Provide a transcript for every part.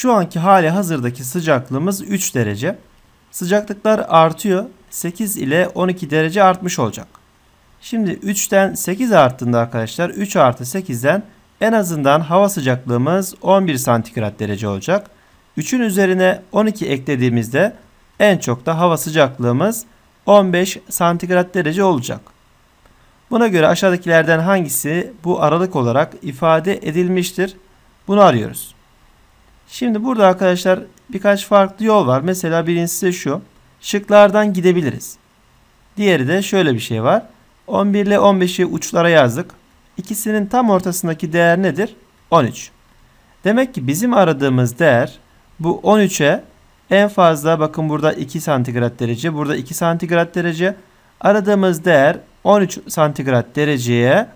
Şu anki hali hazırdaki sıcaklığımız 3 derece. Sıcaklıklar artıyor. 8 ile 12 derece artmış olacak. Şimdi 3'ten 8 arttığında arkadaşlar 3 artı 8'den en azından hava sıcaklığımız 11 santigrat derece olacak. 3'ün üzerine 12 eklediğimizde en çok da hava sıcaklığımız 15 santigrat derece olacak. Buna göre aşağıdakilerden hangisi bu aralık olarak ifade edilmiştir? Bunu arıyoruz. Şimdi burada arkadaşlar birkaç farklı yol var. Mesela birincisi de şu. Şıklardan gidebiliriz. Diğeri de şöyle bir şey var. 11 ile 15'i uçlara yazdık. İkisinin tam ortasındaki değer nedir? 13. Demek ki bizim aradığımız değer bu 13'e en fazla bakın burada 2 santigrat derece, burada 2 santigrat derece. Aradığımız değer 13 santigrat dereceye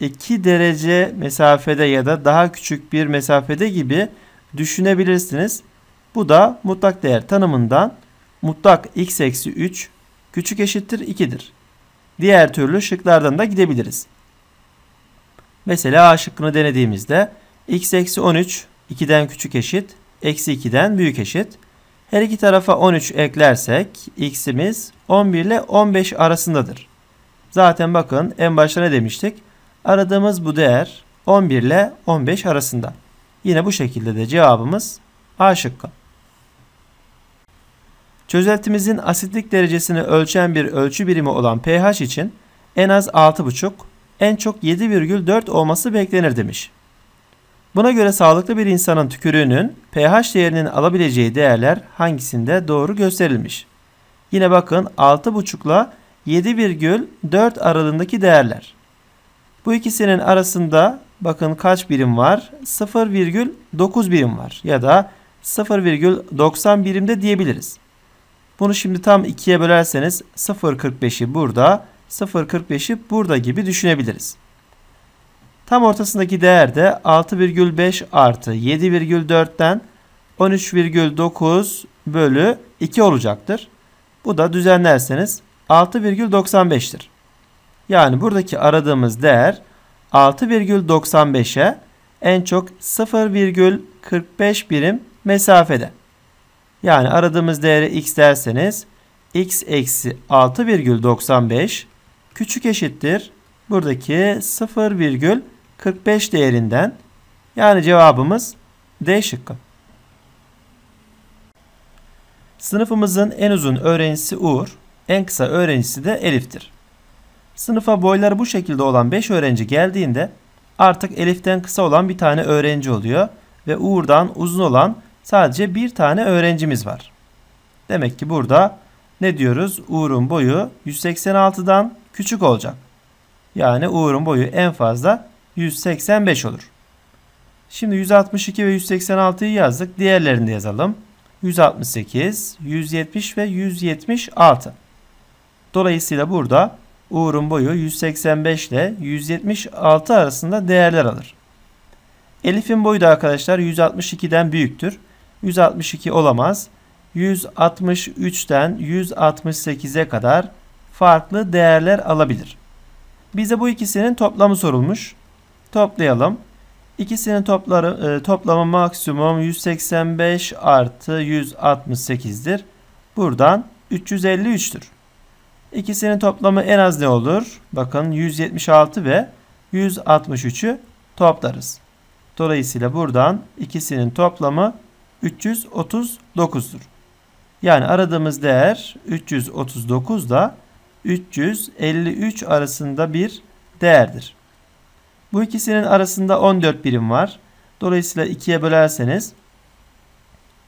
2 derece mesafede ya da daha küçük bir mesafede gibi düşünebilirsiniz. Bu da mutlak değer tanımından mutlak x eksi 3 küçük eşittir 2'dir. Diğer türlü şıklardan da gidebiliriz. Mesela A şıkkını denediğimizde x eksi 13 2'den küçük eşit, eksi 2'den büyük eşit. Her iki tarafa 13 eklersek x'imiz 11 ile 15 arasındadır. Zaten bakın en başta ne demiştik? Aradığımız bu değer 11 ile 15 arasında. Yine bu şekilde de cevabımız A şıkkı. Çözeltimizin asitlik derecesini ölçen bir ölçü birimi olan pH için en az 6,5, en çok 7,4 olması beklenir demiş. Buna göre sağlıklı bir insanın tükürüğünün pH değerinin alabileceği değerler hangisinde doğru gösterilmiş? Yine bakın 6,5 ile 7,4 aralığındaki değerler. Bu ikisinin arasında Bakın kaç birim var? 0,9 birim var ya da 0,90 birimde diyebiliriz. Bunu şimdi tam ikiye bölerseniz 0,45'i burada, 0,45'i burada gibi düşünebiliriz. Tam ortasındaki değer de 6,5 artı 7,4'ten 13,9 bölü 2 olacaktır. Bu da düzenlerseniz 6,95'tir. Yani buradaki aradığımız değer 6,95'e en çok 0,45 birim mesafede. Yani aradığımız değeri x derseniz x eksi 6,95 küçük eşittir. Buradaki 0,45 değerinden yani cevabımız D şıkkı. Sınıfımızın en uzun öğrencisi Uğur, en kısa öğrencisi de Elif'tir. Sınıfa boyları bu şekilde olan 5 öğrenci geldiğinde artık Elif'ten kısa olan bir tane öğrenci oluyor ve Uğur'dan uzun olan sadece bir tane öğrencimiz var. Demek ki burada ne diyoruz? Uğur'un boyu 186'dan küçük olacak. Yani Uğur'un boyu en fazla 185 olur. Şimdi 162 ve 186'yı yazdık. Diğerlerini de yazalım. 168, 170 ve 176. Dolayısıyla burada Uğur'un boyu 185 ile 176 arasında değerler alır. Elif'in boyu da arkadaşlar 162'den büyüktür. 162 olamaz. 163'ten 168'e kadar farklı değerler alabilir. Bize bu ikisinin toplamı sorulmuş. Toplayalım. İkisinin topları, e, toplamı maksimum 185 artı 168'dir. Buradan 353'tür. İkisinin toplamı en az ne olur? Bakın 176 ve 163'ü toplarız. Dolayısıyla buradan ikisinin toplamı 339'dur. Yani aradığımız değer 339 ile 353 arasında bir değerdir. Bu ikisinin arasında 14 birim var. Dolayısıyla 2'ye bölerseniz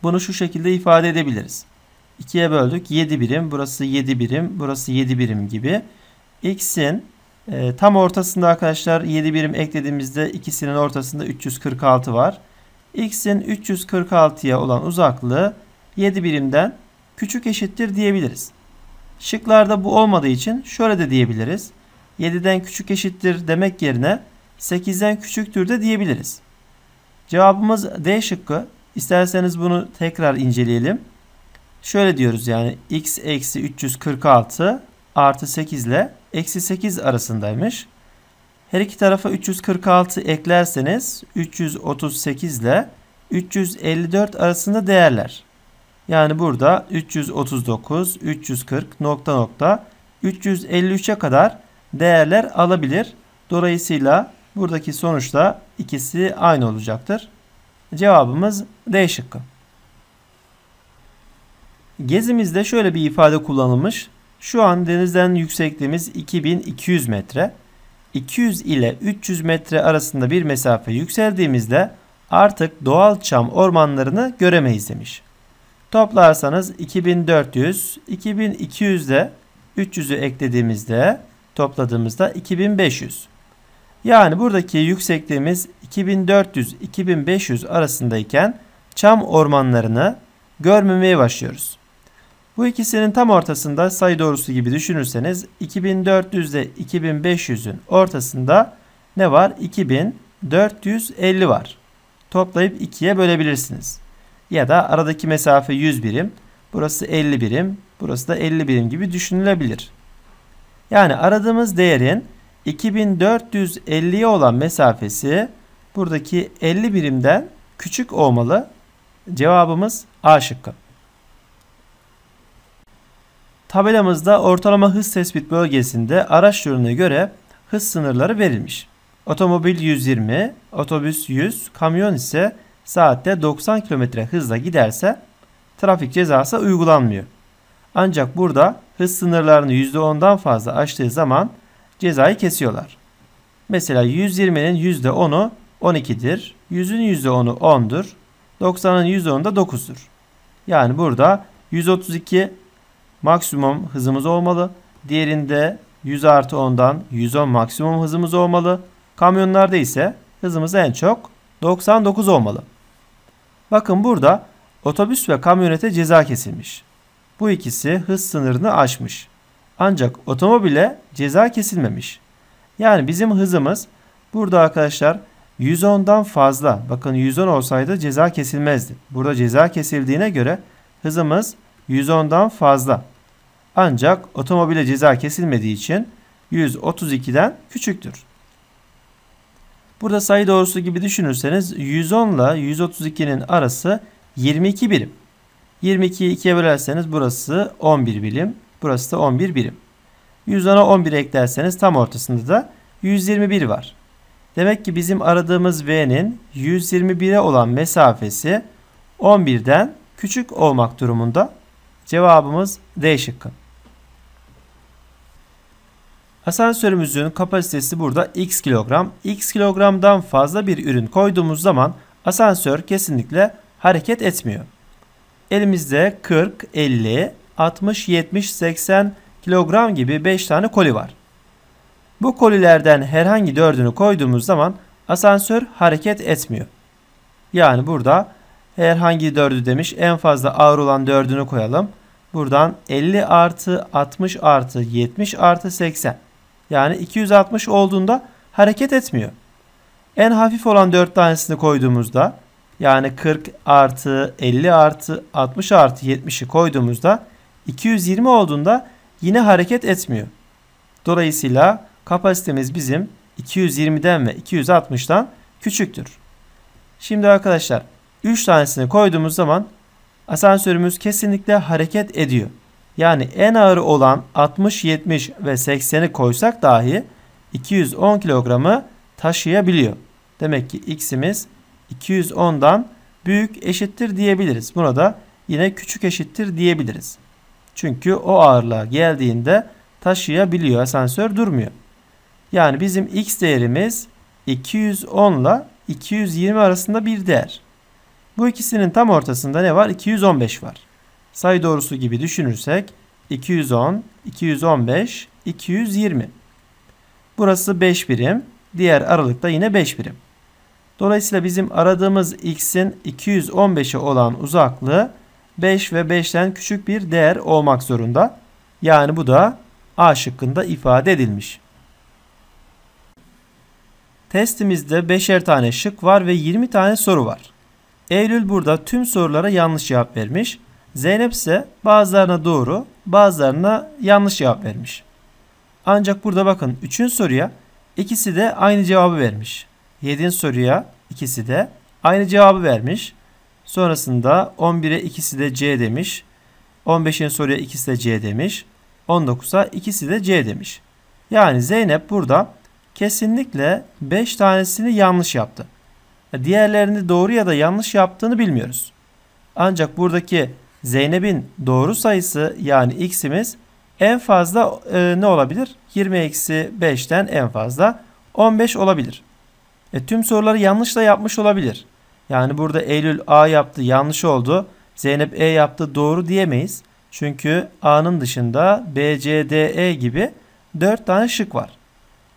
bunu şu şekilde ifade edebiliriz. 2'ye böldük. 7 birim. Burası 7 birim. Burası 7 birim gibi. X'in e, tam ortasında arkadaşlar 7 birim eklediğimizde ikisinin ortasında 346 var. X'in 346'ya olan uzaklığı 7 birimden küçük eşittir diyebiliriz. Şıklarda bu olmadığı için şöyle de diyebiliriz. 7'den küçük eşittir demek yerine 8'den küçüktür de diyebiliriz. Cevabımız D şıkkı. İsterseniz bunu tekrar inceleyelim. Şöyle diyoruz yani x eksi 346 artı 8 ile eksi 8 arasındaymış. Her iki tarafa 346 eklerseniz 338 ile 354 arasında değerler. Yani burada 339, 340 nokta nokta 353'e kadar değerler alabilir. Dolayısıyla buradaki sonuçta ikisi aynı olacaktır. Cevabımız D şıkkı. Gezimizde şöyle bir ifade kullanılmış. Şu an denizden yüksekliğimiz 2200 metre. 200 ile 300 metre arasında bir mesafe yükseldiğimizde artık doğal çam ormanlarını göremeyiz demiş. Toplarsanız 2400, 2200'de 300'ü eklediğimizde topladığımızda 2500. Yani buradaki yüksekliğimiz 2400-2500 arasındayken çam ormanlarını görmemeye başlıyoruz. Bu ikisinin tam ortasında sayı doğrusu gibi düşünürseniz 2400 ile 2500'ün ortasında ne var? 2450 var. Toplayıp 2'ye bölebilirsiniz. Ya da aradaki mesafe 100 birim. Burası 50 birim. Burası da 50 birim gibi düşünülebilir. Yani aradığımız değerin 2450'ye olan mesafesi buradaki 50 birimden küçük olmalı. Cevabımız A şıkkı. Tabelamızda ortalama hız tespit bölgesinde araç türüne göre hız sınırları verilmiş. Otomobil 120, otobüs 100, kamyon ise saatte 90 km hızla giderse trafik cezası uygulanmıyor. Ancak burada hız sınırlarını %10'dan fazla aştığı zaman cezayı kesiyorlar. Mesela 120'nin %10'u 12'dir, 100'ün %10'u 10'dur, 90'ın %10'u da 9'dur. Yani burada 132 maksimum hızımız olmalı. Diğerinde 100 artı 10'dan 110 maksimum hızımız olmalı. Kamyonlarda ise hızımız en çok 99 olmalı. Bakın burada otobüs ve kamyonete ceza kesilmiş. Bu ikisi hız sınırını aşmış. Ancak otomobile ceza kesilmemiş. Yani bizim hızımız burada arkadaşlar 110'dan fazla. Bakın 110 olsaydı ceza kesilmezdi. Burada ceza kesildiğine göre hızımız 110'dan fazla. Ancak otomobile ceza kesilmediği için 132'den küçüktür. Burada sayı doğrusu gibi düşünürseniz 110 ile 132'nin arası 22 birim. 22'yi 2'ye bölerseniz burası 11 birim. Burası da 11 birim. 110'a 11 eklerseniz tam ortasında da 121 var. Demek ki bizim aradığımız V'nin 121'e olan mesafesi 11'den küçük olmak durumunda cevabımız D şıkkı. Asansörümüzün kapasitesi burada x kilogram. x kilogramdan fazla bir ürün koyduğumuz zaman asansör kesinlikle hareket etmiyor. Elimizde 40, 50, 60, 70, 80 kilogram gibi 5 tane koli var. Bu kolilerden herhangi dördünü koyduğumuz zaman asansör hareket etmiyor. Yani burada herhangi dördü demiş en fazla ağır olan dördünü koyalım. Buradan 50 artı 60 artı 70 artı 80 yani 260 olduğunda hareket etmiyor. En hafif olan 4 tanesini koyduğumuzda yani 40 artı 50 artı 60 artı 70'i koyduğumuzda 220 olduğunda yine hareket etmiyor. Dolayısıyla kapasitemiz bizim 220'den ve 260'dan küçüktür. Şimdi arkadaşlar 3 tanesini koyduğumuz zaman asansörümüz kesinlikle hareket ediyor. Yani en ağır olan 60, 70 ve 80'i koysak dahi 210 kilogramı taşıyabiliyor. Demek ki x'imiz 210'dan büyük eşittir diyebiliriz. Buna da yine küçük eşittir diyebiliriz. Çünkü o ağırlığa geldiğinde taşıyabiliyor. Asansör durmuyor. Yani bizim x değerimiz 210 ile 220 arasında bir değer. Bu ikisinin tam ortasında ne var? 215 var sayı doğrusu gibi düşünürsek 210, 215, 220. Burası 5 birim. Diğer aralıkta yine 5 birim. Dolayısıyla bizim aradığımız x'in 215'e olan uzaklığı 5 ve 5'ten küçük bir değer olmak zorunda. Yani bu da A şıkkında ifade edilmiş. Testimizde 5'er tane şık var ve 20 tane soru var. Eylül burada tüm sorulara yanlış cevap vermiş. Zeynep ise bazılarına doğru bazılarına yanlış cevap vermiş. Ancak burada bakın 3'ün soruya ikisi de aynı cevabı vermiş. 7'in soruya ikisi de aynı cevabı vermiş. Sonrasında 11'e ikisi de C demiş. 15'in soruya ikisi de C demiş. 19'a ikisi de C demiş. Yani Zeynep burada kesinlikle 5 tanesini yanlış yaptı. Diğerlerini doğru ya da yanlış yaptığını bilmiyoruz. Ancak buradaki Zeynep'in doğru sayısı yani x'imiz en fazla e, ne olabilir? 20 eksi 5'ten en fazla 15 olabilir. E, tüm soruları yanlışla yapmış olabilir. Yani burada Eylül A yaptı yanlış oldu. Zeynep E yaptı doğru diyemeyiz. Çünkü A'nın dışında B, C, D, E gibi 4 tane şık var.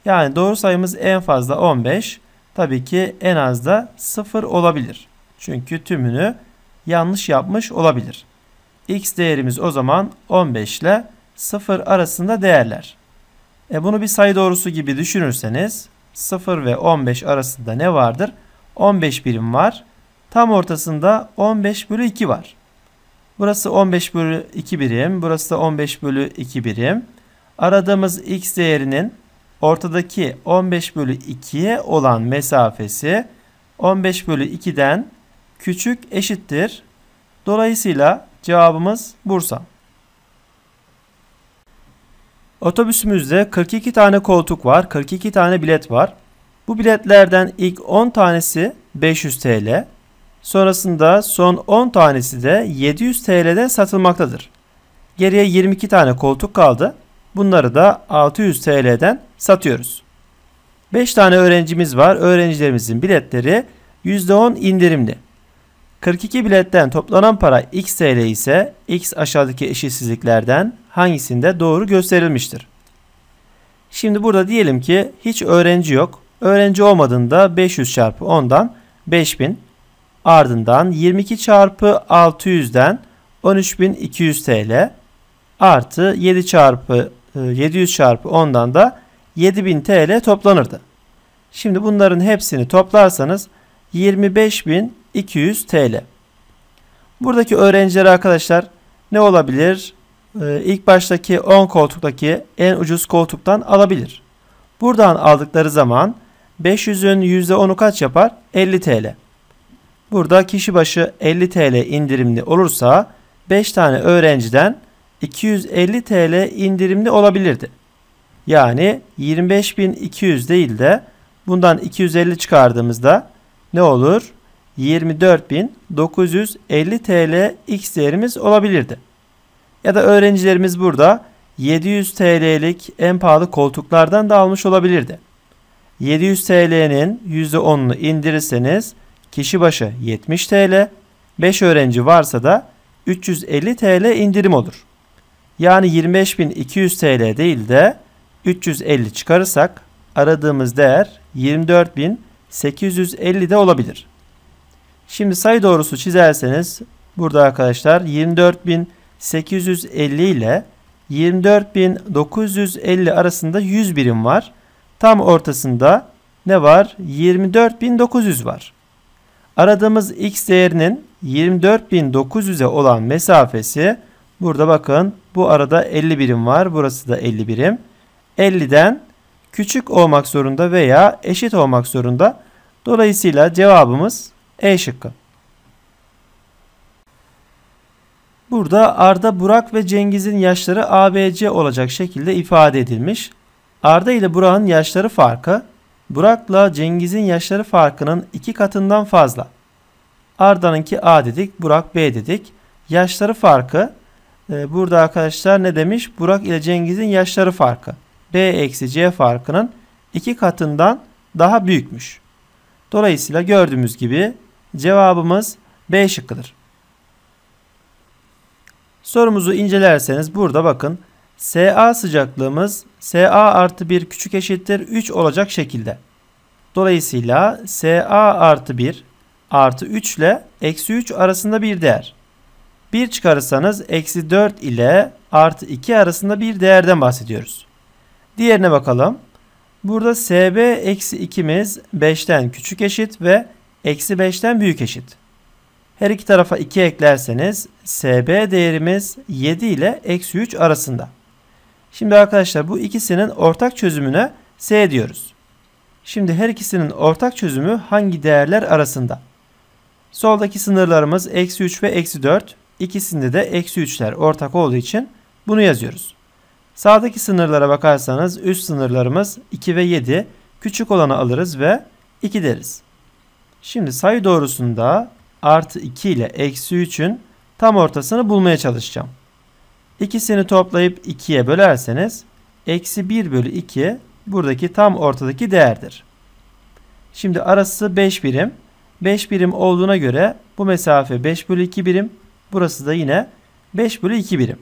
Yani doğru sayımız en fazla 15. Tabii ki en az da 0 olabilir. Çünkü tümünü yanlış yapmış olabilir. X değerimiz o zaman 15 ile 0 arasında değerler. E bunu bir sayı doğrusu gibi düşünürseniz 0 ve 15 arasında ne vardır? 15 birim var. Tam ortasında 15 bölü 2 var. Burası 15 bölü 2 birim. Burası da 15 bölü 2 birim. Aradığımız x değerinin ortadaki 15 bölü 2'ye olan mesafesi 15 bölü 2'den küçük eşittir. Dolayısıyla Cevabımız Bursa. Otobüsümüzde 42 tane koltuk var, 42 tane bilet var. Bu biletlerden ilk 10 tanesi 500 TL. Sonrasında son 10 tanesi de 700 TL'de satılmaktadır. Geriye 22 tane koltuk kaldı. Bunları da 600 TL'den satıyoruz. 5 tane öğrencimiz var. Öğrencilerimizin biletleri %10 indirimli. 42 biletten toplanan para x TL ise x aşağıdaki eşitsizliklerden hangisinde doğru gösterilmiştir? Şimdi burada diyelim ki hiç öğrenci yok. Öğrenci olmadığında 500 çarpı 10'dan 5000 ardından 22 çarpı 600'den 13200 TL artı 7 çarpı 700 e, çarpı 10'dan da 7000 TL toplanırdı. Şimdi bunların hepsini toplarsanız 25.200 TL. Buradaki öğrenciler arkadaşlar ne olabilir? Ee, ilk baştaki 10 koltuktaki en ucuz koltuktan alabilir. Buradan aldıkları zaman 500'ün %10'u kaç yapar? 50 TL. Burada kişi başı 50 TL indirimli olursa 5 tane öğrenciden 250 TL indirimli olabilirdi. Yani 25.200 değil de bundan 250 çıkardığımızda ne olur? 24.950 TL x değerimiz olabilirdi. Ya da öğrencilerimiz burada 700 TL'lik en pahalı koltuklardan da almış olabilirdi. 700 TL'nin %10'unu indirirseniz kişi başı 70 TL, 5 öğrenci varsa da 350 TL indirim olur. Yani 25.200 TL değil de 350 çıkarırsak aradığımız değer 24.000 850 de olabilir. Şimdi sayı doğrusu çizerseniz burada arkadaşlar 24.850 ile 24.950 arasında 100 birim var. Tam ortasında ne var? 24.900 var. Aradığımız x değerinin 24.900'e olan mesafesi burada bakın bu arada 50 birim var. Burası da 50 birim. 50'den küçük olmak zorunda veya eşit olmak zorunda. Dolayısıyla cevabımız E şıkkı. Burada Arda, Burak ve Cengiz'in yaşları ABC olacak şekilde ifade edilmiş. Arda ile Burak'ın yaşları farkı, Burak'la Cengiz'in yaşları farkının iki katından fazla. Arda'nınki A dedik, Burak B dedik. Yaşları farkı, e, burada arkadaşlar ne demiş? Burak ile Cengiz'in yaşları farkı. B eksi C farkının iki katından daha büyükmüş. Dolayısıyla gördüğümüz gibi cevabımız B şıkkıdır. Sorumuzu incelerseniz burada bakın SA sıcaklığımız SA artı 1 küçük eşittir 3 olacak şekilde. Dolayısıyla SA artı 1 artı 3 ile eksi 3 arasında bir değer. 1 çıkarırsanız eksi 4 ile artı 2 arasında bir değerden bahsediyoruz. Diğerine bakalım. Burada SB eksi 2'miz 5'ten küçük eşit ve eksi 5'ten büyük eşit. Her iki tarafa 2 eklerseniz SB değerimiz 7 ile eksi 3 arasında. Şimdi arkadaşlar bu ikisinin ortak çözümüne S diyoruz. Şimdi her ikisinin ortak çözümü hangi değerler arasında? Soldaki sınırlarımız eksi 3 ve eksi 4. İkisinde de eksi 3'ler ortak olduğu için bunu yazıyoruz. Sağdaki sınırlara bakarsanız üst sınırlarımız 2 ve 7. Küçük olanı alırız ve 2 deriz. Şimdi sayı doğrusunda artı 2 ile eksi 3'ün tam ortasını bulmaya çalışacağım. İkisini toplayıp 2'ye bölerseniz eksi 1 bölü 2 buradaki tam ortadaki değerdir. Şimdi arası 5 birim. 5 birim olduğuna göre bu mesafe 5 bölü 2 birim. Burası da yine 5 bölü 2 birim.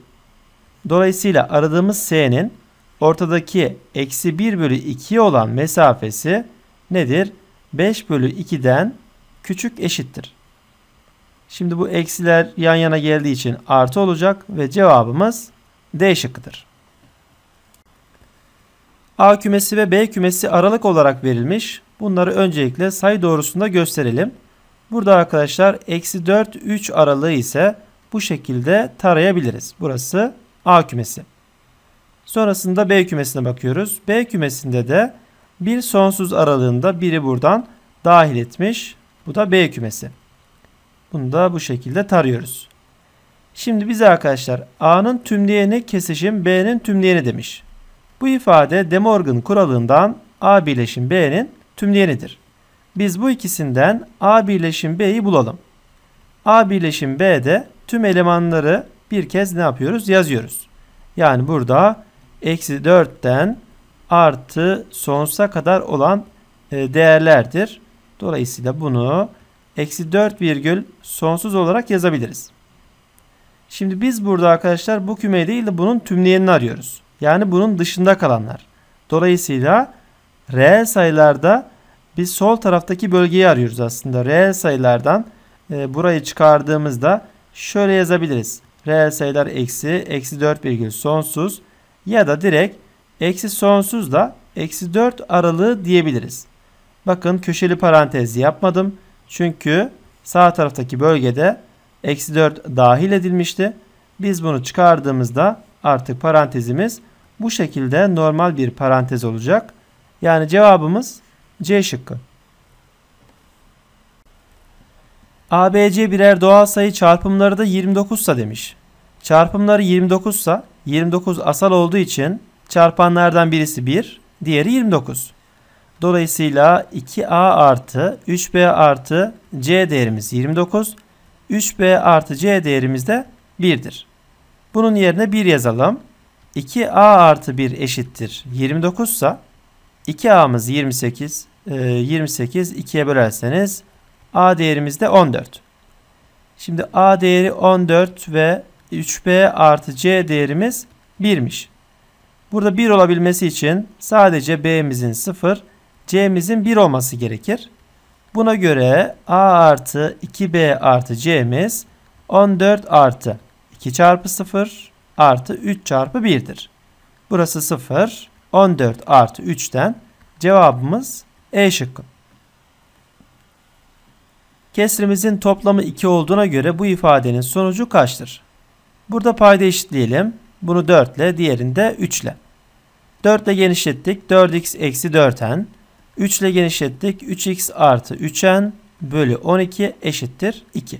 Dolayısıyla aradığımız S'nin ortadaki eksi 1 bölü 2 olan mesafesi nedir? 5 bölü 2'den küçük eşittir. Şimdi bu eksiler yan yana geldiği için artı olacak ve cevabımız D şıkkıdır. A kümesi ve B kümesi aralık olarak verilmiş. Bunları öncelikle sayı doğrusunda gösterelim. Burada arkadaşlar eksi 4 3 aralığı ise bu şekilde tarayabiliriz. Burası A kümesi. Sonrasında B kümesine bakıyoruz. B kümesinde de bir sonsuz aralığında biri buradan dahil etmiş. Bu da B kümesi. Bunu da bu şekilde tarıyoruz. Şimdi bize arkadaşlar A'nın tümleyeni kesişim B'nin tümleyeni demiş. Bu ifade De Morgan kuralından A birleşim B'nin tümleyenidir. Biz bu ikisinden A birleşim B'yi bulalım. A birleşim B'de tüm elemanları bir kez ne yapıyoruz? Yazıyoruz. Yani burada eksi 4'ten artı sonsuza kadar olan e, değerlerdir. Dolayısıyla bunu eksi 4 virgül sonsuz olarak yazabiliriz. Şimdi biz burada arkadaşlar bu küme değil de bunun tümleyenini arıyoruz. Yani bunun dışında kalanlar. Dolayısıyla reel sayılarda biz sol taraftaki bölgeyi arıyoruz aslında. Reel sayılardan e, burayı çıkardığımızda şöyle yazabiliriz reel sayılar eksi, eksi 4 virgül sonsuz ya da direkt eksi sonsuzla eksi 4 aralığı diyebiliriz. Bakın köşeli parantez yapmadım. Çünkü sağ taraftaki bölgede eksi 4 dahil edilmişti. Biz bunu çıkardığımızda artık parantezimiz bu şekilde normal bir parantez olacak. Yani cevabımız C şıkkı. ABC birer doğal sayı çarpımları da 29 sa demiş. Çarpımları 29 sa 29 asal olduğu için çarpanlardan birisi 1, diğeri 29. Dolayısıyla 2A artı 3B artı C değerimiz 29. 3B artı C değerimiz de 1'dir. Bunun yerine 1 yazalım. 2A artı 1 eşittir 29 sa 2A'mız 28. 28 2'ye bölerseniz A değerimiz de 14. Şimdi A değeri 14 ve 3B artı C değerimiz 1'miş. Burada 1 olabilmesi için sadece B'mizin 0, C'mizin 1 olması gerekir. Buna göre A artı 2B artı C'miz 14 artı 2 çarpı 0 artı 3 çarpı 1'dir. Burası 0, 14 artı 3'ten cevabımız E şıkkı. Kesrimizin toplamı 2 olduğuna göre bu ifadenin sonucu kaçtır? Burada payda eşitleyelim. Bunu 4 ile diğerinde 3 ile. 4 ile genişlettik. 4x eksi 4n. 3 ile genişlettik. 3x artı 3n bölü 12 eşittir 2.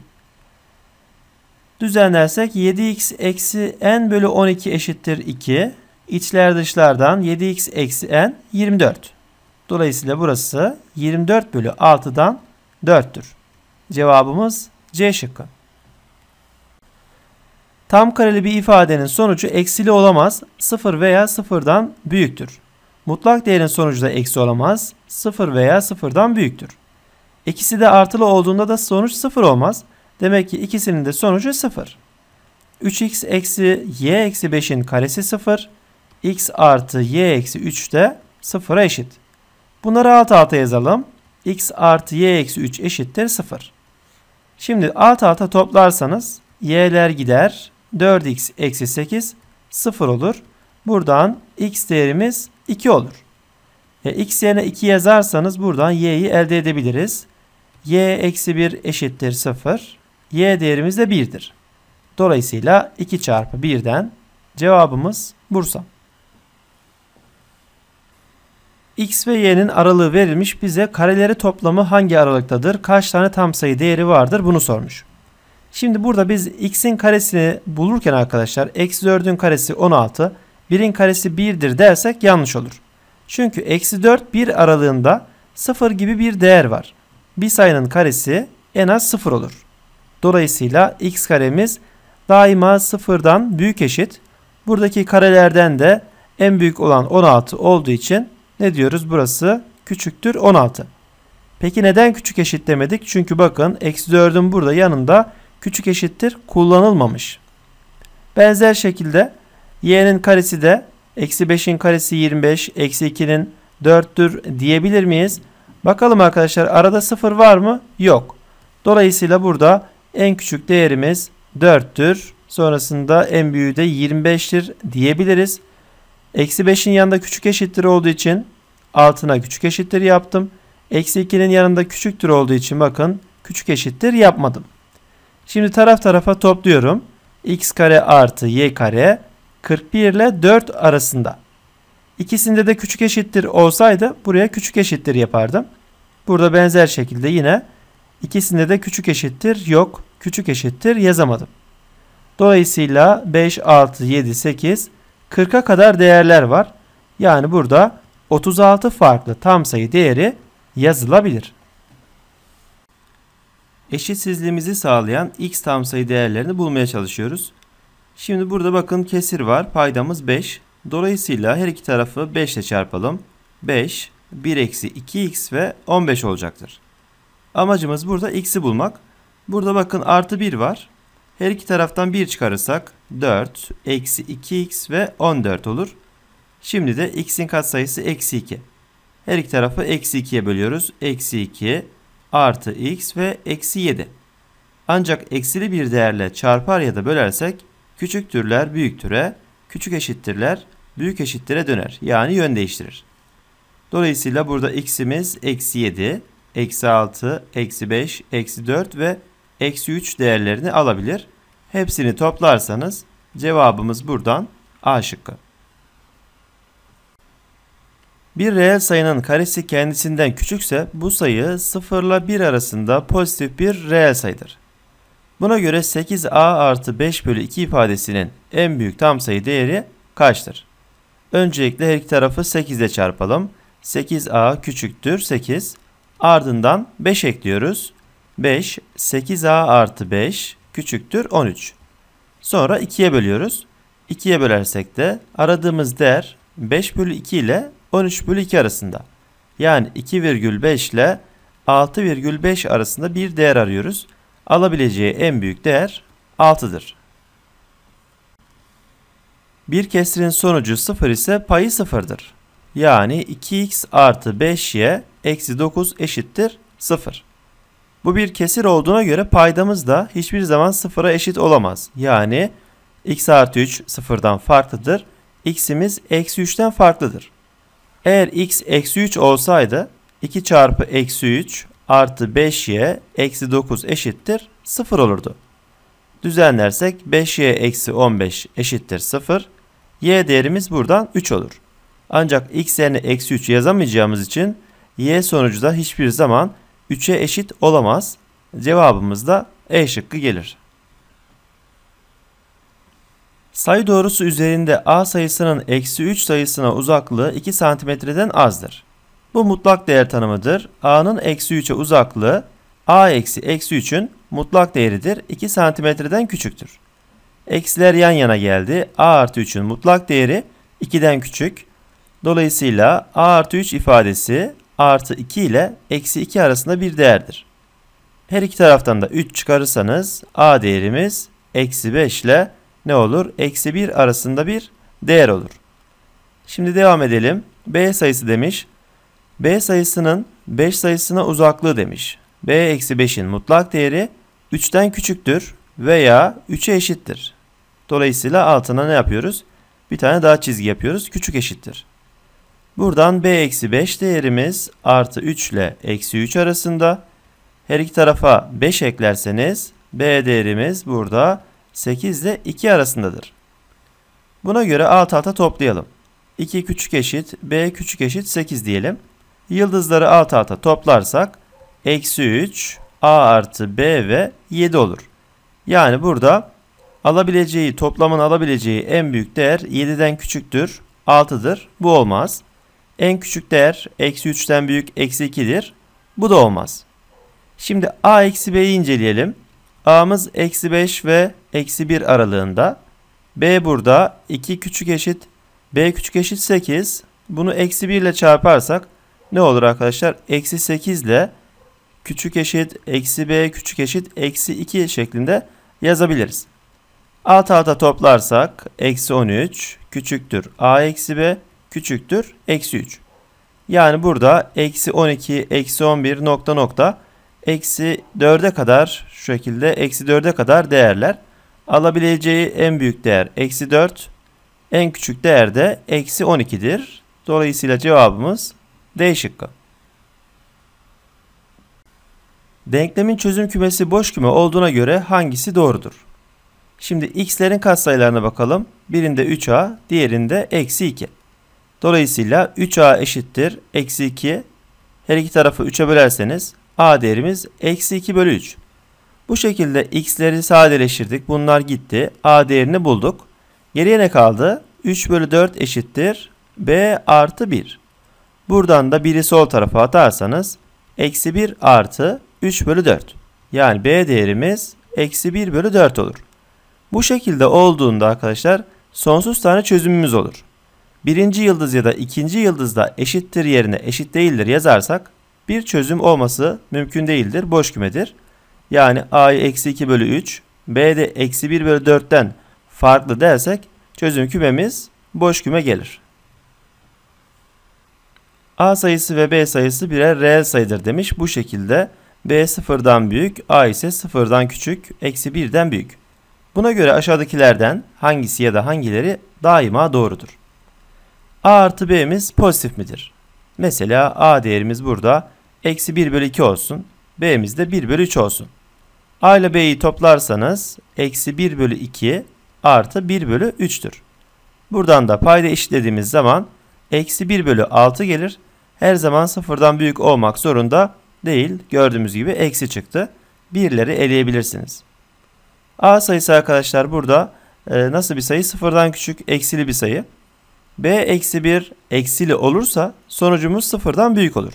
Düzenlersek 7x eksi n bölü 12 eşittir 2. İçler dışlardan 7x eksi n 24. Dolayısıyla burası 24 bölü 6'dan 4'tür. Cevabımız C şıkkı. Tam kareli bir ifadenin sonucu eksili olamaz, 0 veya 0'dan büyüktür. Mutlak değerin sonucu da eksi olamaz, 0 veya 0'dan büyüktür. İkisi de artılı olduğunda da sonuç 0 olmaz. Demek ki ikisinin de sonucu 0. 3x eksi y eksi 5'in karesi 0. x artı y eksi 3 de 0'a eşit. Bunları alt alta yazalım. x artı y eksi 3 eşittir 0. Şimdi alt alta toplarsanız y'ler gider. 4x eksi 8 0 olur. Buradan x değerimiz 2 olur. E, x yerine 2 yazarsanız buradan y'yi elde edebiliriz. y eksi 1 eşittir 0. y değerimiz de 1'dir. Dolayısıyla 2 çarpı 1'den cevabımız Bursa. X ve Y'nin aralığı verilmiş bize kareleri toplamı hangi aralıktadır? Kaç tane tam sayı değeri vardır? Bunu sormuş. Şimdi burada biz x'in karesini bulurken arkadaşlar eksi 4'ün karesi 16, 1'in karesi 1'dir dersek yanlış olur. Çünkü eksi 4 1 aralığında 0 gibi bir değer var. Bir sayının karesi en az 0 olur. Dolayısıyla x karemiz daima 0'dan büyük eşit. Buradaki karelerden de en büyük olan 16 olduğu için ne diyoruz? Burası küçüktür 16. Peki neden küçük eşit demedik? Çünkü bakın eksi 4'ün burada yanında küçük eşittir kullanılmamış. Benzer şekilde y'nin karesi de eksi 5'in karesi 25, eksi 2'nin 4'tür diyebilir miyiz? Bakalım arkadaşlar arada 0 var mı? Yok. Dolayısıyla burada en küçük değerimiz 4'tür. Sonrasında en büyüğü de 25'tir diyebiliriz. Eksi 5'in yanında küçük eşittir olduğu için altına küçük eşittir yaptım. Eksi 2'nin yanında küçüktür olduğu için bakın küçük eşittir yapmadım. Şimdi taraf tarafa topluyorum. x kare artı y kare 41 ile 4 arasında. İkisinde de küçük eşittir olsaydı buraya küçük eşittir yapardım. Burada benzer şekilde yine ikisinde de küçük eşittir yok. Küçük eşittir yazamadım. Dolayısıyla 5, 6, 7, 8 40'a kadar değerler var. Yani burada 36 farklı tam sayı değeri yazılabilir. Eşitsizliğimizi sağlayan x tam sayı değerlerini bulmaya çalışıyoruz. Şimdi burada bakın kesir var. Paydamız 5. Dolayısıyla her iki tarafı 5 ile çarpalım. 5, 1 eksi 2x ve 15 olacaktır. Amacımız burada x'i bulmak. Burada bakın artı 1 var. Her iki taraftan 1 çıkarırsak 4, eksi 2x ve 14 olur. Şimdi de x'in katsayısı eksi 2. Her iki tarafı eksi 2'ye bölüyoruz. Eksi 2 artı x ve eksi 7. Ancak eksili bir değerle çarpar ya da bölersek küçük türler büyük türe, küçük eşittirler büyük eşittire döner. Yani yön değiştirir. Dolayısıyla burada x'imiz eksi 7, eksi 6, eksi 5, eksi 4 ve eksi 3 değerlerini alabilir. Hepsini toplarsanız cevabımız buradan A şıkkı. Bir reel sayının karesi kendisinden küçükse bu sayı 0 ile 1 arasında pozitif bir reel sayıdır. Buna göre 8a artı 5 bölü 2 ifadesinin en büyük tam sayı değeri kaçtır? Öncelikle her iki tarafı 8 ile çarpalım. 8a küçüktür 8. Ardından 5 ekliyoruz. 5, 8a artı 5 küçüktür 13. Sonra 2'ye bölüyoruz. 2'ye bölersek de aradığımız değer 5 bölü 2 ile 13 bölü 2 arasında. Yani 2,5 ile 6,5 arasında bir değer arıyoruz. Alabileceği en büyük değer 6'dır. Bir kesrin sonucu 0 ise payı 0'dır. Yani 2x artı 5y eksi 9 eşittir 0. Bu bir kesir olduğuna göre paydamız da hiçbir zaman sıfıra eşit olamaz. Yani x artı 3 sıfırdan farklıdır. x'imiz eksi 3'ten farklıdır. Eğer x eksi 3 olsaydı 2 çarpı eksi 3 artı 5y eksi 9 eşittir 0 olurdu. Düzenlersek 5y eksi 15 eşittir 0. y değerimiz buradan 3 olur. Ancak x yerine eksi 3 yazamayacağımız için y sonucu da hiçbir zaman 3'e eşit olamaz. Cevabımız da E şıkkı gelir. Sayı doğrusu üzerinde A sayısının eksi 3 sayısına uzaklığı 2 santimetreden azdır. Bu mutlak değer tanımıdır. A'nın eksi 3'e uzaklığı A eksi eksi 3'ün mutlak değeridir. 2 santimetreden küçüktür. Eksiler yan yana geldi. A artı 3'ün mutlak değeri 2'den küçük. Dolayısıyla A artı 3 ifadesi artı 2 ile eksi 2 arasında bir değerdir. Her iki taraftan da 3 çıkarırsanız a değerimiz eksi 5 ile ne olur? Eksi 1 arasında bir değer olur. Şimdi devam edelim. B sayısı demiş. B sayısının 5 sayısına uzaklığı demiş. B eksi 5'in mutlak değeri 3'ten küçüktür veya 3'e eşittir. Dolayısıyla altına ne yapıyoruz? Bir tane daha çizgi yapıyoruz. Küçük eşittir. Buradan b eksi 5 değerimiz artı 3 ile eksi 3 arasında. Her iki tarafa 5 eklerseniz b değerimiz burada 8 ile 2 arasındadır. Buna göre alt alta toplayalım. 2 küçük eşit b küçük eşit 8 diyelim. Yıldızları alt alta toplarsak eksi 3 a artı b ve 7 olur. Yani burada alabileceği toplamın alabileceği en büyük değer 7'den küçüktür 6'dır. Bu olmaz. En küçük değer eksi 3'ten büyük eksi 2'dir. Bu da olmaz. Şimdi a eksi b'yi inceleyelim. a'mız eksi 5 ve eksi 1 aralığında. b burada 2 küçük eşit b küçük eşit 8. Bunu eksi 1 ile çarparsak ne olur arkadaşlar? Eksi 8 ile küçük eşit eksi b küçük eşit eksi 2 şeklinde yazabiliriz. Alt alta toplarsak eksi 13 küçüktür a eksi b küçüktür eksi 3. Yani burada eksi 12, eksi 11 nokta nokta eksi 4'e kadar şu şekilde eksi 4'e kadar değerler. Alabileceği en büyük değer eksi 4. En küçük değer de eksi 12'dir. Dolayısıyla cevabımız D şıkkı. Denklemin çözüm kümesi boş küme olduğuna göre hangisi doğrudur? Şimdi x'lerin katsayılarına bakalım. Birinde 3a, diğerinde eksi 2. Dolayısıyla 3a eşittir. Eksi 2. Her iki tarafı 3'e bölerseniz a değerimiz eksi 2 bölü 3. Bu şekilde x'leri sadeleştirdik. Bunlar gitti. a değerini bulduk. Geriye ne kaldı? 3 bölü 4 eşittir. b artı 1. Buradan da 1'i sol tarafa atarsanız eksi 1 artı 3 bölü 4. Yani b değerimiz eksi 1 bölü 4 olur. Bu şekilde olduğunda arkadaşlar sonsuz tane çözümümüz olur birinci yıldız ya da ikinci yıldızda eşittir yerine eşit değildir yazarsak bir çözüm olması mümkün değildir. Boş kümedir. Yani A'yı eksi 2 bölü 3, B'de eksi 1 bölü 4'ten farklı dersek çözüm kümemiz boş küme gelir. A sayısı ve B sayısı birer reel sayıdır demiş. Bu şekilde B sıfırdan büyük, A ise sıfırdan küçük, eksi birden büyük. Buna göre aşağıdakilerden hangisi ya da hangileri daima doğrudur? a artı b'miz pozitif midir? Mesela a değerimiz burada eksi 1 bölü 2 olsun. b'miz de 1 bölü 3 olsun. a ile b'yi toplarsanız eksi 1 bölü 2 artı 1 bölü 3'tür. Buradan da payda eşitlediğimiz zaman eksi 1 bölü 6 gelir. Her zaman sıfırdan büyük olmak zorunda değil. Gördüğümüz gibi eksi çıktı. Birleri eleyebilirsiniz. A sayısı arkadaşlar burada ee, nasıl bir sayı? Sıfırdan küçük eksili bir sayı b eksi 1 eksili olursa sonucumuz sıfırdan büyük olur.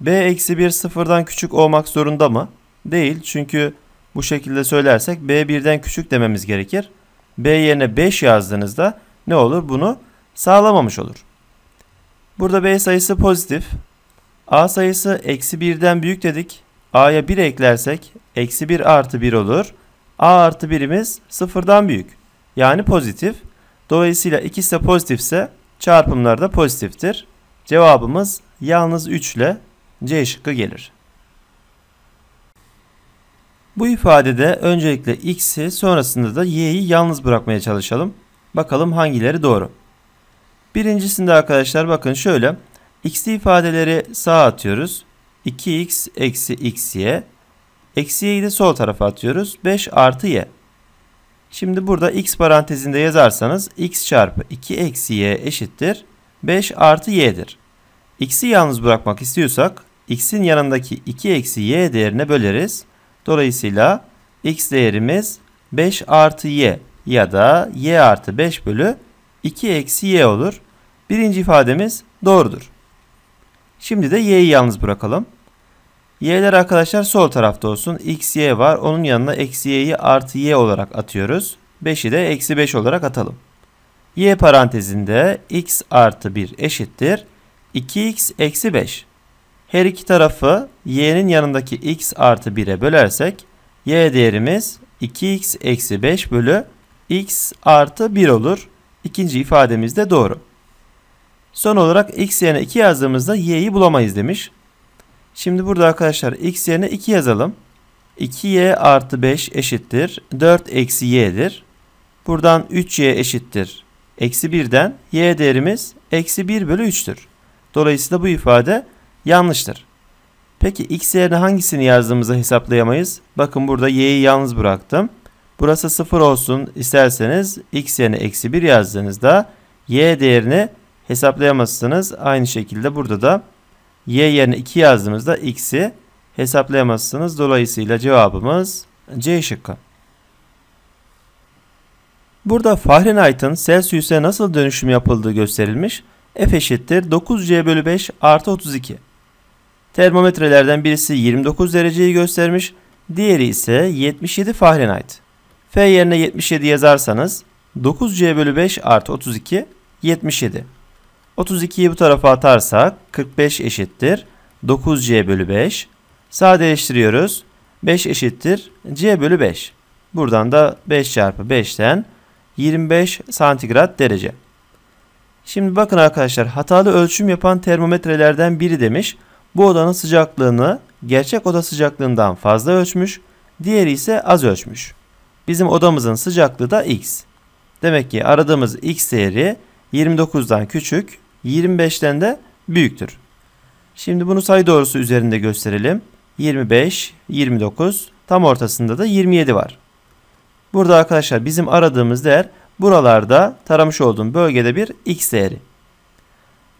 b eksi 1 sıfırdan küçük olmak zorunda mı? Değil çünkü bu şekilde söylersek b birden küçük dememiz gerekir. b yerine 5 yazdığınızda ne olur? Bunu sağlamamış olur. Burada b sayısı pozitif. a sayısı eksi 1'den büyük dedik. a'ya 1 eklersek eksi 1 artı 1 olur. a artı 1'imiz sıfırdan büyük. Yani pozitif. Pozitif. Dolayısıyla ikisi de pozitifse çarpımlar da pozitiftir. Cevabımız yalnız 3 ile C şıkkı gelir. Bu ifadede öncelikle x'i sonrasında da y'yi yalnız bırakmaya çalışalım. Bakalım hangileri doğru. Birincisinde arkadaşlar bakın şöyle. x'li ifadeleri sağa atıyoruz. 2x eksi xy. Eksi y'yi de sol tarafa atıyoruz. 5 artı y. Şimdi burada x parantezinde yazarsanız x çarpı 2 eksi y eşittir 5 artı y'dir. x'i yalnız bırakmak istiyorsak x'in yanındaki 2 eksi y değerine böleriz. Dolayısıyla x değerimiz 5 artı y ya da y artı 5 bölü 2 eksi y olur. Birinci ifademiz doğrudur. Şimdi de y'yi yalnız bırakalım. Y'ler arkadaşlar sol tarafta olsun. X, Y var. Onun yanına eksi Y'yi artı Y olarak atıyoruz. 5'i de eksi 5 olarak atalım. Y parantezinde X artı 1 eşittir. 2X eksi 5. Her iki tarafı Y'nin yanındaki X artı 1'e bölersek Y değerimiz 2X eksi 5 bölü X artı 1 olur. İkinci ifademiz de doğru. Son olarak X yerine 2 yazdığımızda Y'yi bulamayız demiş. Şimdi burada arkadaşlar x yerine 2 yazalım. 2y artı 5 eşittir. 4 eksi y'dir. Buradan 3y eşittir. Eksi 1'den y değerimiz eksi 1 bölü 3'tür. Dolayısıyla bu ifade yanlıştır. Peki x yerine hangisini yazdığımızı hesaplayamayız. Bakın burada y'yi yalnız bıraktım. Burası 0 olsun isterseniz x yerine eksi 1 yazdığınızda y değerini hesaplayamazsınız. Aynı şekilde burada da y yerine 2 yazdığımızda x'i hesaplayamazsınız. Dolayısıyla cevabımız C şıkkı. Burada Fahrenheit'ın Celsius'e nasıl dönüşüm yapıldığı gösterilmiş. F eşittir 9C bölü 5 artı 32. Termometrelerden birisi 29 dereceyi göstermiş. Diğeri ise 77 Fahrenheit. F yerine 77 yazarsanız 9C bölü 5 artı 32 77. 32'yi bu tarafa atarsak 45 eşittir 9c bölü 5. Sadeleştiriyoruz. 5 eşittir c bölü 5. Buradan da 5 çarpı 5'ten 25 santigrat derece. Şimdi bakın arkadaşlar hatalı ölçüm yapan termometrelerden biri demiş. Bu odanın sıcaklığını gerçek oda sıcaklığından fazla ölçmüş. Diğeri ise az ölçmüş. Bizim odamızın sıcaklığı da x. Demek ki aradığımız x değeri 29'dan küçük 25'ten de büyüktür. Şimdi bunu sayı doğrusu üzerinde gösterelim. 25, 29, tam ortasında da 27 var. Burada arkadaşlar bizim aradığımız değer buralarda taramış olduğum bölgede bir x değeri.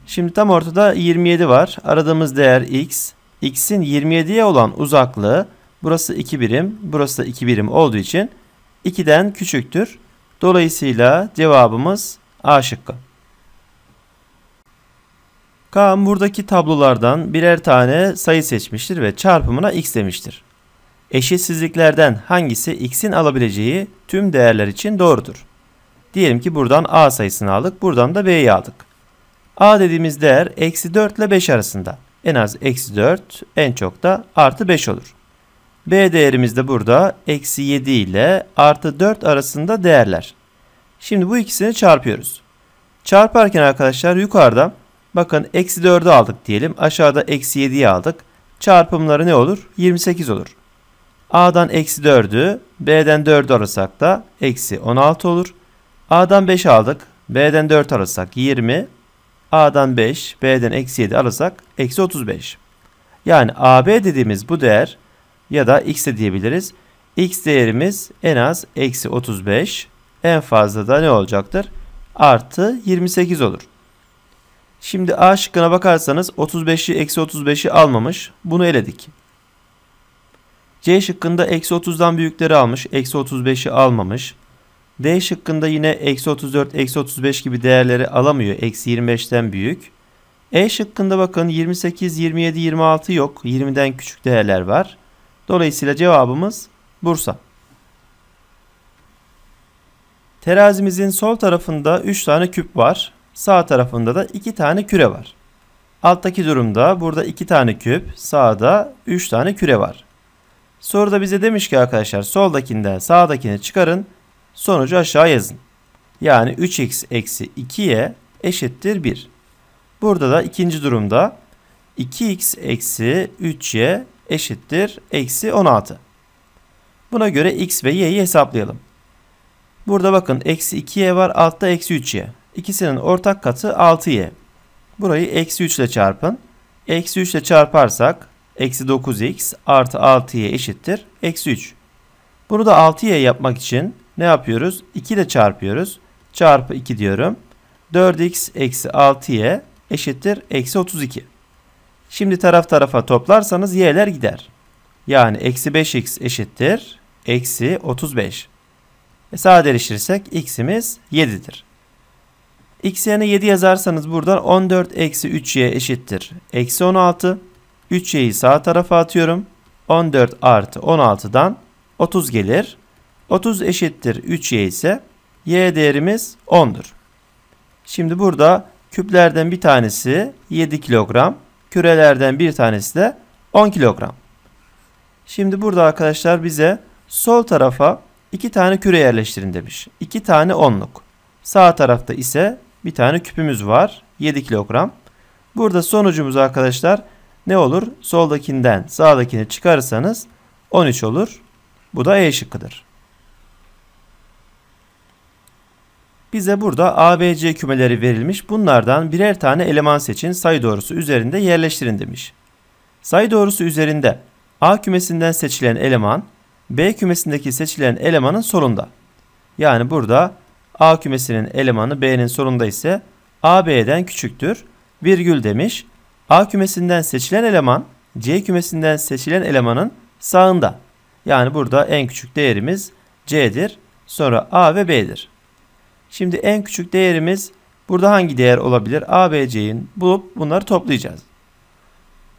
Şimdi tam ortada 27 var. Aradığımız değer x. x'in 27'ye olan uzaklığı burası 2 birim, burası da 2 birim olduğu için 2'den küçüktür. Dolayısıyla cevabımız A şıkkı. Kaan buradaki tablolardan birer tane sayı seçmiştir ve çarpımına x demiştir. Eşitsizliklerden hangisi x'in alabileceği tüm değerler için doğrudur? Diyelim ki buradan a sayısını aldık, buradan da b'yi aldık. a dediğimiz değer eksi 4 ile 5 arasında. En az eksi 4, en çok da artı 5 olur. b değerimiz de burada eksi 7 ile artı 4 arasında değerler. Şimdi bu ikisini çarpıyoruz. Çarparken arkadaşlar yukarıda Bakın eksi 4'ü aldık diyelim. Aşağıda eksi 7'yi aldık. Çarpımları ne olur? 28 olur. A'dan eksi 4'ü B'den 4'ü arasak da eksi 16 olur. A'dan 5 aldık. B'den 4 arasak 20. A'dan 5, B'den eksi 7 arasak eksi 35. Yani AB dediğimiz bu değer ya da X de diyebiliriz. X değerimiz en az eksi 35. En fazla da ne olacaktır? Artı 28 olur. Şimdi A şıkkına bakarsanız 35'i eksi 35'i almamış. Bunu eledik. C şıkkında eksi 30'dan büyükleri almış. Eksi 35'i almamış. D şıkkında yine eksi 34, eksi 35 gibi değerleri alamıyor. Eksi 25'ten büyük. E şıkkında bakın 28, 27, 26 yok. 20'den küçük değerler var. Dolayısıyla cevabımız Bursa. Terazimizin sol tarafında 3 tane küp var. Sağ tarafında da 2 tane küre var. Alttaki durumda burada 2 tane küp, sağda 3 tane küre var. Soruda bize demiş ki arkadaşlar soldakinden sağdakini çıkarın, sonucu aşağı yazın. Yani 3x eksi 2y eşittir 1. Burada da ikinci durumda 2x eksi 3y eşittir eksi 16. Buna göre x ve y'yi hesaplayalım. Burada bakın eksi 2y var altta eksi 3y. İkisinin ortak katı 6y. Burayı eksi 3 ile çarpın. Eksi 3 ile çarparsak eksi 9x artı 6y eşittir. Eksi 3. Bunu da 6y yapmak için ne yapıyoruz? 2 ile çarpıyoruz. Çarpı 2 diyorum. 4x eksi 6y eşittir. Eksi 32. Şimdi taraf tarafa toplarsanız y'ler gider. Yani eksi 5x eşittir. Eksi 35. E sadeleştirirsek x'imiz 7'dir x yerine 7 yazarsanız buradan 14 eksi 3y eşittir. Eksi 16. 3y'yi sağ tarafa atıyorum. 14 artı 16'dan 30 gelir. 30 eşittir 3y ise y değerimiz 10'dur. Şimdi burada küplerden bir tanesi 7 kilogram. Kürelerden bir tanesi de 10 kilogram. Şimdi burada arkadaşlar bize sol tarafa 2 tane küre yerleştirin demiş. 2 tane onluk. Sağ tarafta ise bir tane küpümüz var. 7 kilogram. Burada sonucumuz arkadaşlar ne olur? Soldakinden sağdakini çıkarırsanız 13 olur. Bu da E şıkkıdır. Bize burada ABC kümeleri verilmiş. Bunlardan birer tane eleman seçin sayı doğrusu üzerinde yerleştirin demiş. Sayı doğrusu üzerinde A kümesinden seçilen eleman B kümesindeki seçilen elemanın solunda. Yani burada A kümesinin elemanı B'nin sorunda ise A B'den küçüktür. Virgül demiş. A kümesinden seçilen eleman C kümesinden seçilen elemanın sağında. Yani burada en küçük değerimiz C'dir. Sonra A ve B'dir. Şimdi en küçük değerimiz burada hangi değer olabilir? A, B, C'in bulup bunları toplayacağız.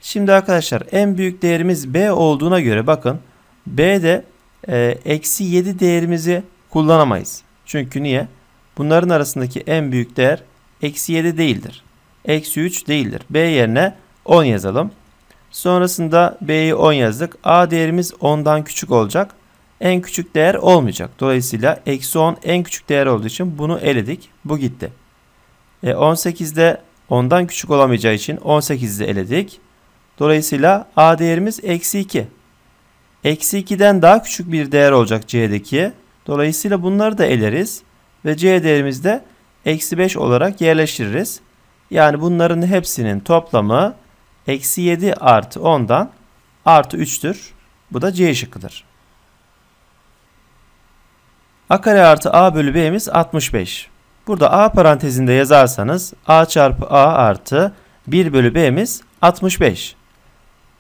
Şimdi arkadaşlar en büyük değerimiz B olduğuna göre bakın B'de e, eksi 7 değerimizi kullanamayız. Çünkü niye? Bunların arasındaki en büyük değer eksi 7 değildir. Eksi 3 değildir. B yerine 10 yazalım. Sonrasında B'yi 10 yazdık. A değerimiz 10'dan küçük olacak. En küçük değer olmayacak. Dolayısıyla eksi 10 en küçük değer olduğu için bunu eledik. Bu gitti. E 18'de 10'dan küçük olamayacağı için 18'i de eledik. Dolayısıyla A değerimiz eksi 2. Eksi 2'den daha küçük bir değer olacak C'deki. Dolayısıyla bunları da eleriz ve C değerimizde eksi 5 olarak yerleştiririz. Yani bunların hepsinin toplamı eksi 7 artı 10'dan artı 3'tür. Bu da C şıkkıdır. A kare artı A bölü B'miz 65. Burada A parantezinde yazarsanız A çarpı A artı 1 bölü B'miz 65.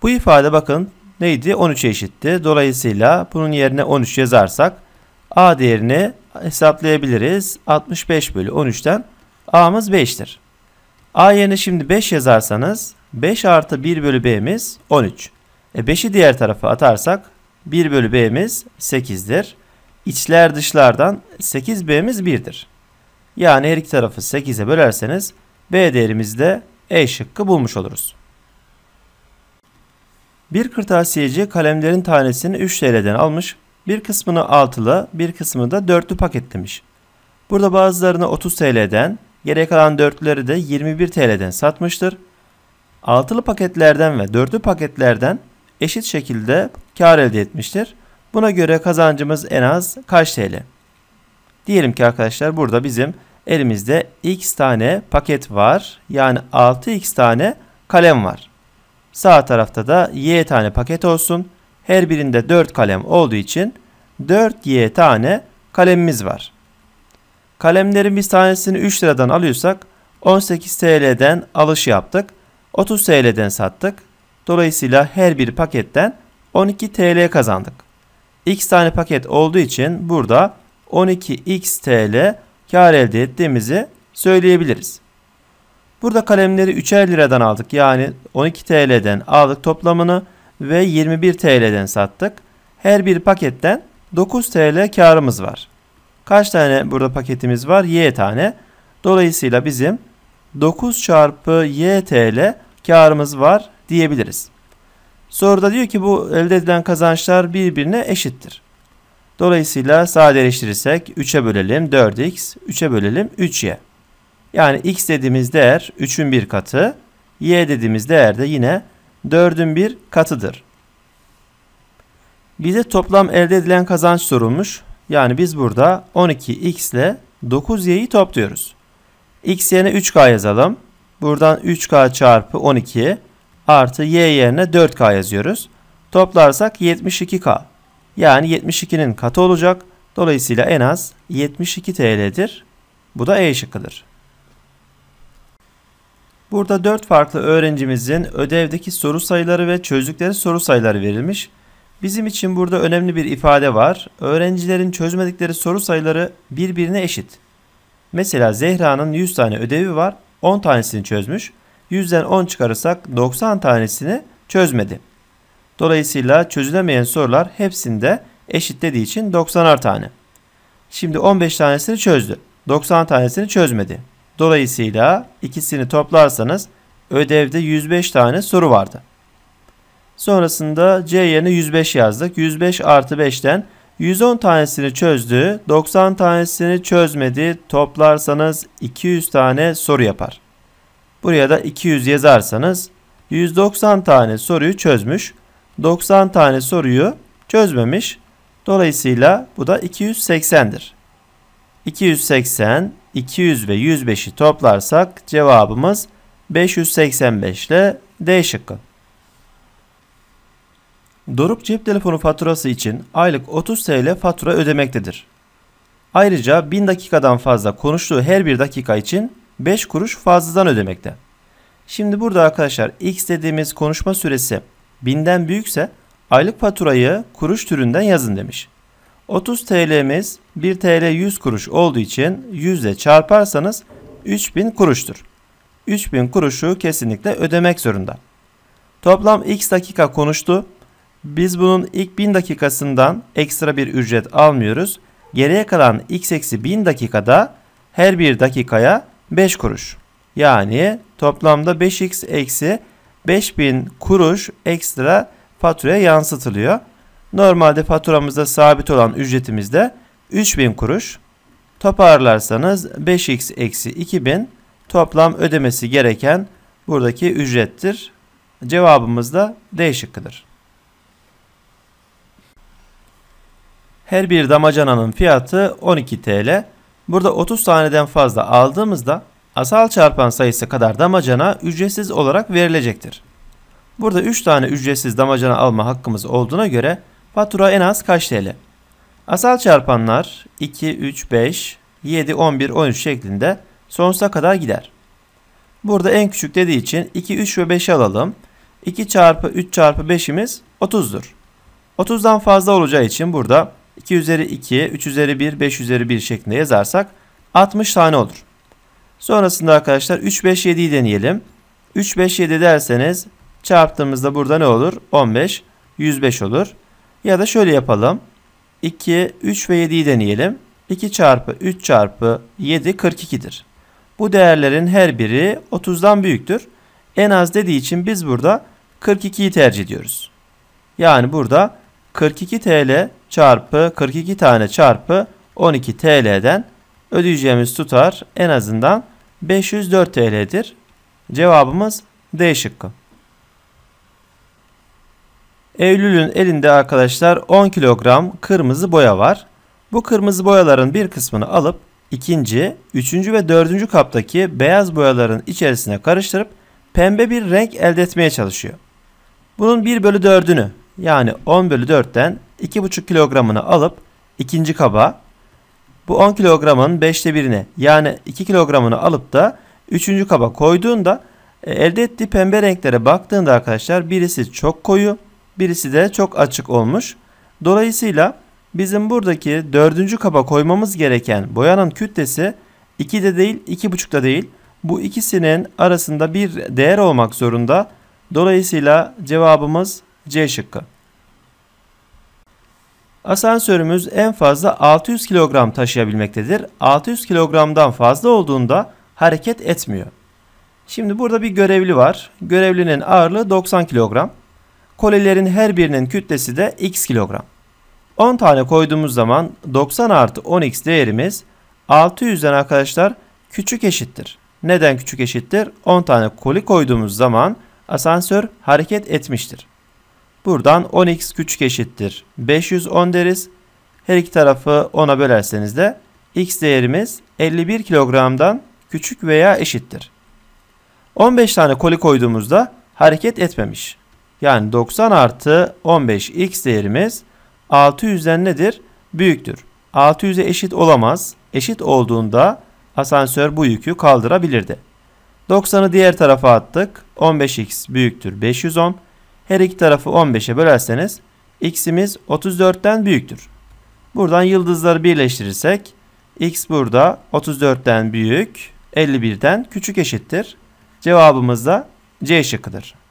Bu ifade bakın neydi? 13'e eşitti. Dolayısıyla bunun yerine 13 yazarsak A değerini hesaplayabiliriz. 65 bölü 13'ten A'mız 5'tir. A yerine şimdi 5 yazarsanız 5 artı 1 bölü B'miz 13. E 5'i diğer tarafa atarsak 1 bölü B'miz 8'dir. İçler dışlardan 8B'miz 1'dir. Yani her iki tarafı 8'e bölerseniz B değerimizi de E şıkkı bulmuş oluruz. Bir kırtasiyeci kalemlerin tanesini 3 TL'den almış bir kısmını altılı, bir kısmını da dörtlü paketlemiş. Burada bazılarını 30 TL'den, geri kalan dörtlüleri de 21 TL'den satmıştır. Altılı paketlerden ve dörtlü paketlerden eşit şekilde kar elde etmiştir. Buna göre kazancımız en az kaç TL? Diyelim ki arkadaşlar burada bizim elimizde x tane paket var. Yani 6x tane kalem var. Sağ tarafta da y tane paket olsun. Her birinde 4 kalem olduğu için 4Y tane kalemimiz var. Kalemlerin bir tanesini 3 liradan alıyorsak 18 TL'den alış yaptık. 30 TL'den sattık. Dolayısıyla her bir paketten 12 TL kazandık. X tane paket olduğu için burada 12x TL kar elde ettiğimizi söyleyebiliriz. Burada kalemleri 3'er liradan aldık. Yani 12 TL'den aldık toplamını ve 21 TL'den sattık. Her bir paketten 9 TL karımız var. Kaç tane burada paketimiz var? Y tane. Dolayısıyla bizim 9 çarpı Y TL karımız var diyebiliriz. Soruda diyor ki bu elde edilen kazançlar birbirine eşittir. Dolayısıyla sadeleştirirsek 3'e bölelim 4x, 3'e bölelim 3y. Yani x dediğimiz değer 3'ün bir katı, y dediğimiz değer de yine dördün bir katıdır. Bize toplam elde edilen kazanç sorulmuş. Yani biz burada 12x ile 9y'yi topluyoruz. x yerine 3k yazalım. Buradan 3k çarpı 12 artı y yerine 4k yazıyoruz. Toplarsak 72k. Yani 72'nin katı olacak. Dolayısıyla en az 72 TL'dir. Bu da E şıkkıdır. Burada 4 farklı öğrencimizin ödevdeki soru sayıları ve çözdükleri soru sayıları verilmiş. Bizim için burada önemli bir ifade var. Öğrencilerin çözmedikleri soru sayıları birbirine eşit. Mesela Zehra'nın 100 tane ödevi var. 10 tanesini çözmüş. 100'den 10 çıkarırsak 90 tanesini çözmedi. Dolayısıyla çözülemeyen sorular hepsinde eşit dediği için 90'ar tane. Şimdi 15 tanesini çözdü. 90 tanesini çözmedi. Dolayısıyla ikisini toplarsanız ödevde 105 tane soru vardı. Sonrasında C yerine 105 yazdık. 105 artı 5'ten 110 tanesini çözdü. 90 tanesini çözmedi. Toplarsanız 200 tane soru yapar. Buraya da 200 yazarsanız 190 tane soruyu çözmüş. 90 tane soruyu çözmemiş. Dolayısıyla bu da 280'dir. 280, 200 ve 105'i toplarsak cevabımız 585 ile D şıkkı. Doruk cep telefonu faturası için aylık 30 TL fatura ödemektedir. Ayrıca 1000 dakikadan fazla konuştuğu her bir dakika için 5 kuruş fazladan ödemekte. Şimdi burada arkadaşlar x dediğimiz konuşma süresi 1000'den büyükse aylık faturayı kuruş türünden yazın demiş. 30 TL'miz 1 TL 100 kuruş olduğu için 100 ile çarparsanız 3000 kuruştur. 3000 kuruşu kesinlikle ödemek zorunda. Toplam x dakika konuştu. Biz bunun ilk 1000 dakikasından ekstra bir ücret almıyoruz. Geriye kalan x eksi 1000 dakikada her bir dakikaya 5 kuruş. Yani toplamda 5x eksi 5000 kuruş ekstra faturaya yansıtılıyor. Normalde faturamızda sabit olan ücretimizde 3000 kuruş. Toparlarsanız 5x eksi 2000 toplam ödemesi gereken buradaki ücrettir. Cevabımız da D şıkkıdır. Her bir damacananın fiyatı 12 TL. Burada 30 taneden fazla aldığımızda asal çarpan sayısı kadar damacana ücretsiz olarak verilecektir. Burada 3 tane ücretsiz damacana alma hakkımız olduğuna göre Fatura en az kaç TL? Asal çarpanlar 2, 3, 5, 7, 11, 13 şeklinde sonsuza kadar gider. Burada en küçük dediği için 2, 3 ve 5'i alalım. 2 çarpı 3 çarpı 5'imiz 30'dur. 30'dan fazla olacağı için burada 2 üzeri 2, 3 üzeri 1, 5 üzeri 1 şeklinde yazarsak 60 tane olur. Sonrasında arkadaşlar 3, 5, 7'yi deneyelim. 3, 5, 7 derseniz çarptığımızda burada ne olur? 15, 105 olur. Ya da şöyle yapalım. 2, 3 ve 7'yi deneyelim. 2 çarpı 3 çarpı 7 42'dir. Bu değerlerin her biri 30'dan büyüktür. En az dediği için biz burada 42'yi tercih ediyoruz. Yani burada 42 TL çarpı 42 tane çarpı 12 TL'den ödeyeceğimiz tutar en azından 504 TL'dir. Cevabımız D şıkkı. Eylül'ün elinde arkadaşlar 10 kilogram kırmızı boya var. Bu kırmızı boyaların bir kısmını alıp ikinci, üçüncü ve dördüncü kaptaki beyaz boyaların içerisine karıştırıp pembe bir renk elde etmeye çalışıyor. Bunun 1 bölü 4'ünü yani 10 bölü 4'ten 2,5 kilogramını alıp ikinci kaba bu 10 kilogramın 5'te 1'ini yani 2 kilogramını alıp da 3. kaba koyduğunda e, elde ettiği pembe renklere baktığında arkadaşlar birisi çok koyu birisi de çok açık olmuş. Dolayısıyla bizim buradaki dördüncü kaba koymamız gereken boyanın kütlesi 2'de değil 2.5'da değil. Bu ikisinin arasında bir değer olmak zorunda. Dolayısıyla cevabımız C şıkkı. Asansörümüz en fazla 600 kilogram taşıyabilmektedir. 600 kilogramdan fazla olduğunda hareket etmiyor. Şimdi burada bir görevli var. Görevlinin ağırlığı 90 kilogram. Kolilerin her birinin kütlesi de x kilogram. 10 tane koyduğumuz zaman 90 artı 10x değerimiz 600'den arkadaşlar küçük eşittir. Neden küçük eşittir? 10 tane koli koyduğumuz zaman asansör hareket etmiştir. Buradan 10x küçük eşittir 510 deriz. Her iki tarafı 10'a bölerseniz de x değerimiz 51 kilogramdan küçük veya eşittir. 15 tane koli koyduğumuzda hareket etmemiş. Yani 90 artı 15x değerimiz 600'den nedir? Büyüktür. 600'e eşit olamaz. Eşit olduğunda asansör bu yükü kaldırabilirdi. 90'ı diğer tarafa attık. 15x büyüktür 510. Her iki tarafı 15'e bölerseniz x'imiz 34'ten büyüktür. Buradan yıldızları birleştirirsek x burada 34'ten büyük 51'den küçük eşittir. Cevabımız da C şıkkıdır.